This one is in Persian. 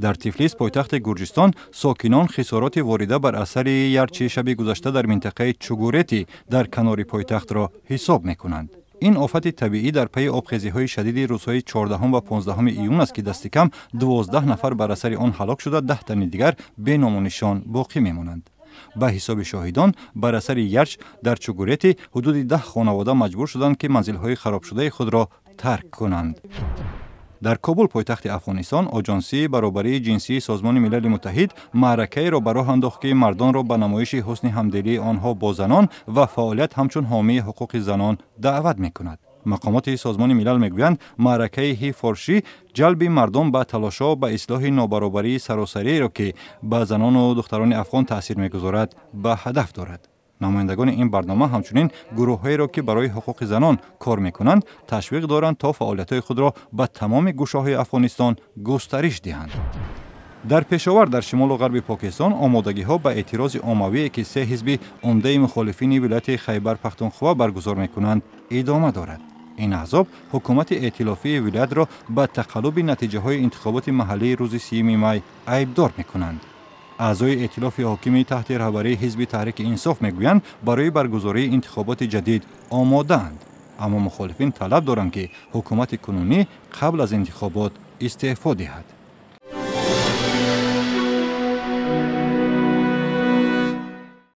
در تفلیس پایتخت گرجستان ساکنان خسارات وارده بر اثر یرچی شبی گذشته در منطقه چگورتی در کنار پایتخت را حساب میکنند. این آفت طبیعی در پی آبخیزی های شدید روزهای 14 و 15 ایون است که دست کم 12 نفر بر اثر آن هلاک شده 10 تن دیگر به نشان باقی میمانند. به حساب شاهدان بر اثر یرچ در چگورتی حدود ده خانواده مجبور شدند که منزل های خراب شده خود را ترک کنند. дар кобул пойтахти афғонистон оҷонсии баробарии ҷинсии созмони милали муттаҳид маъракаеро ба роҳ андохт ки мардонро ба намоиши ҳусни ҳамдилии онҳо бо занон ва фаъолият ҳамчун ҳомии ҳуқуқи занон даъват мекунад мақомоти созмони милал мегӯянд маъракаи ҳифоршӣ ҷалби мардум ба талошҳо ба ислоҳи нобаробарии саросариеро ки ба занону духтарони афғон таъсир мегузорад ба ҳадаф дорад نمایندگان این برنامه همچنین گروه را که برای حقوق زنان کار میکنند تشویق دارند تا فعالیت های خود را به تمام گوشه های افغانستان گستریش دهند. در پشاور در شمال و غرب پاکستان آمادگی ها به اعتراض عمومی که سه حزب عمده مخالفین ولایت خیبر پختونخوا برگزار میکنند ادامه دارد این احزاب حکومت ائتلافی ولایت را به تقلب نتایج انتخابات محلی روز 3 می عیب دار میکنند аъзои эътилофи ҳокими таҳти раҳбарии ҳизби таҳрики инсоф мегӯянд барои баргузории интихоботи ҷадид омодаанд аммо мухолифин талаб доранд ки ҳукумати кунунӣ қабл аз интихобот истеъфо диҳад